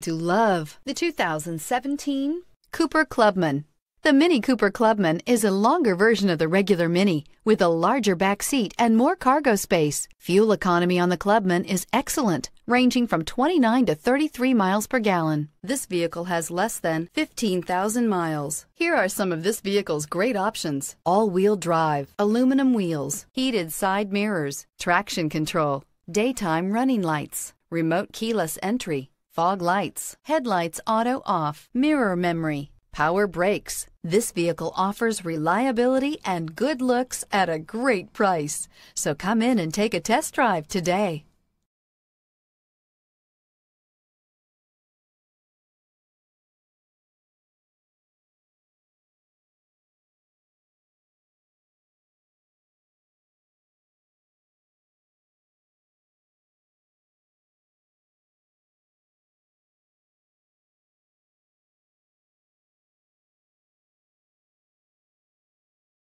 to love the 2017 Cooper Clubman. The Mini Cooper Clubman is a longer version of the regular Mini with a larger back seat and more cargo space. Fuel economy on the Clubman is excellent, ranging from 29 to 33 miles per gallon. This vehicle has less than 15,000 miles. Here are some of this vehicle's great options. All-wheel drive, aluminum wheels, heated side mirrors, traction control, daytime running lights, remote keyless entry, fog lights, headlights auto off, mirror memory, power brakes. This vehicle offers reliability and good looks at a great price. So come in and take a test drive today.